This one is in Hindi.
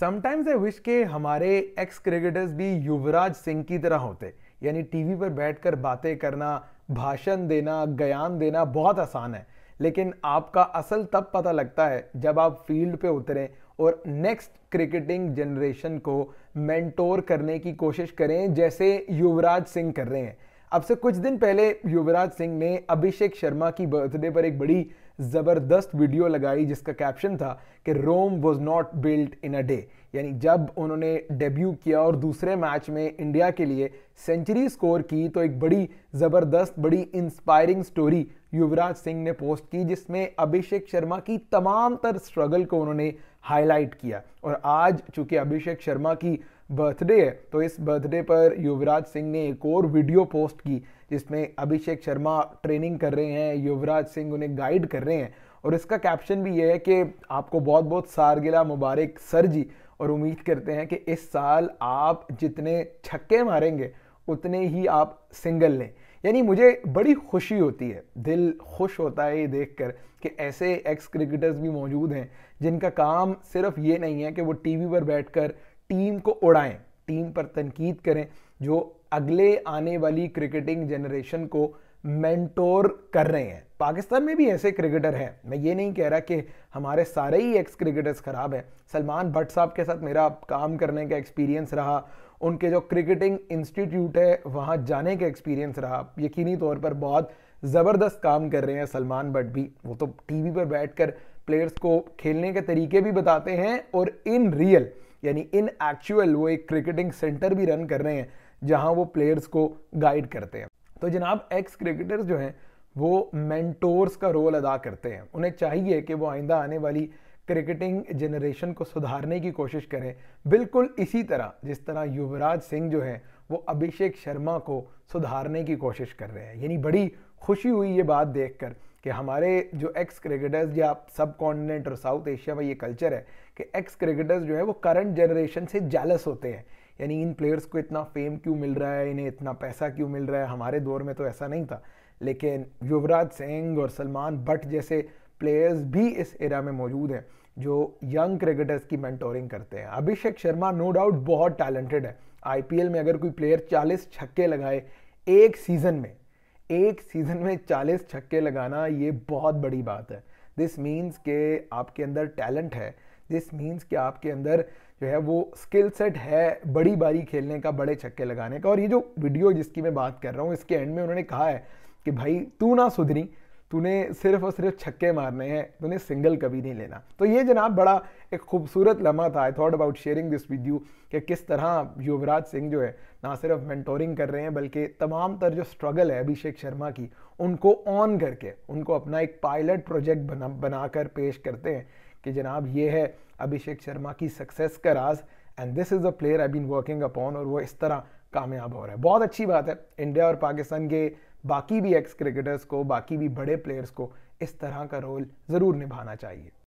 समटाइम्स आई विश के हमारे एक्स क्रिकेटर्स भी युवराज सिंह की तरह होते यानी टीवी पर बैठकर बातें करना भाषण देना गयान देना बहुत आसान है लेकिन आपका असल तब पता लगता है जब आप फील्ड पे उतरें और नेक्स्ट क्रिकेटिंग जनरेशन को मेंटोर करने की कोशिश करें जैसे युवराज सिंह कर रहे हैं अब से कुछ दिन पहले युवराज सिंह ने अभिषेक शर्मा की बर्थडे पर एक बड़ी ज़बरदस्त वीडियो लगाई जिसका कैप्शन था कि Rome was not built in a day यानी जब उन्होंने डेब्यू किया और दूसरे मैच में इंडिया के लिए सेंचुरी स्कोर की तो एक बड़ी ज़बरदस्त बड़ी इंस्पायरिंग स्टोरी युवराज सिंह ने पोस्ट की जिसमें अभिषेक शर्मा की तमाम तर स्ट्रगल को उन्होंने हाईलाइट किया और आज चूंकि अभिषेक शर्मा की बर्थडे है तो इस बर्थडे पर युवराज सिंह ने एक और वीडियो पोस्ट की जिसमें अभिषेक शर्मा ट्रेनिंग कर रहे हैं युवराज सिंह उन्हें गाइड कर रहे हैं और इसका कैप्शन भी ये है कि आपको बहुत बहुत सारगिला मुबारक सर जी और उम्मीद करते हैं कि इस साल आप जितने छक्के मारेंगे उतने ही आप सिंगल लें यानी मुझे बड़ी खुशी होती है दिल खुश होता है ये देख कर कि ऐसे एक्स क्रिकेटर्स भी मौजूद हैं जिनका काम सिर्फ ये नहीं है कि वो टीवी पर बैठकर टीम को उड़ाएं टीम पर तनकीद करें जो अगले आने वाली क्रिकेटिंग जनरेशन को मेंटोर कर रहे हैं पाकिस्तान में भी ऐसे क्रिकेटर हैं मैं ये नहीं कह रहा कि हमारे सारे ही एक्स क्रिकेटर्स ख़राब हैं सलमान भट्ट साहब के साथ मेरा काम करने का एक्सपीरियंस रहा उनके जो क्रिकेटिंग इंस्टीट्यूट है वहाँ जाने का एक्सपीरियंस रहा यकीनी तौर पर बहुत ज़बरदस्त काम कर रहे हैं सलमान भट्ट भी वो तो टीवी पर बैठकर प्लेयर्स को खेलने के तरीके भी बताते हैं और इन रियल यानी इन एक्चुअल वो एक क्रिकेटिंग सेंटर भी रन कर रहे हैं जहां वो प्लेयर्स को गाइड करते हैं तो जनाब एक्स क्रिकेटर्स जो हैं वो मेंटोर्स का रोल अदा करते हैं उन्हें चाहिए कि वो आइंदा आने वाली क्रिकेटिंग जनरेशन को सुधारने की कोशिश करें बिल्कुल इसी तरह जिस तरह युवराज सिंह जो है वो अभिषेक शर्मा को सुधारने की कोशिश कर रहे हैं यानी बड़ी खुशी हुई ये बात देखकर कि हमारे जो एक्स क्रिकेटर्स या सब कॉन्टिनेंट और साउथ एशिया में ये कल्चर है कि एक्स क्रिकेटर्स जो है वो करंट जनरेशन से जालस होते हैं यानी इन प्लेयर्स को इतना फेम क्यों मिल रहा है इन्हें इतना पैसा क्यों मिल रहा है हमारे दौर में तो ऐसा नहीं था लेकिन युवराज सिंह और सलमान भट्ट जैसे प्लेयर्स भी इस एरा में मौजूद हैं जो यंग क्रिकेटर्स की मैंटोरिंग करते हैं अभिषेक शर्मा नो डाउट बहुत टैलेंटेड है आईपीएल में अगर कोई प्लेयर 40 छक्के लगाए एक सीज़न में एक सीज़न में 40 छक्के लगाना ये बहुत बड़ी बात है दिस मीन्स के आपके अंदर टैलेंट है दिस मीन्स के आपके अंदर जो है वो स्किल सेट है बड़ी बारी खेलने का बड़े छक्के लगाने का और ये जो वीडियो जिसकी मैं बात कर रहा हूँ इसके एंड में उन्होंने कहा है कि भाई तू ना सुधरी तूने सिर्फ और सिर्फ छक्के मारने हैं तूने सिंगल कभी नहीं लेना तो ये जनाब बड़ा एक खूबसूरत लम्हा था I thought about sharing this with you कि किस तरह युवराज सिंह जो है ना सिर्फ मेंटोरिंग कर रहे हैं बल्कि तमाम तर जो स्ट्रगल है अभिषेक शर्मा की उनको ऑन करके उनको अपना एक पायलट प्रोजेक्ट बना बनाकर पेश करते हैं कि जनाब ये है अभिषेक शर्मा की सक्सेस का राज and this is a player I been working upon और वो इस तरह कामयाब हो रहा है बहुत अच्छी बात है इंडिया और पाकिस्तान के बाकी भी एक्स क्रिकेटर्स को बाकी भी बड़े प्लेयर्स को इस तरह का रोल ज़रूर निभाना चाहिए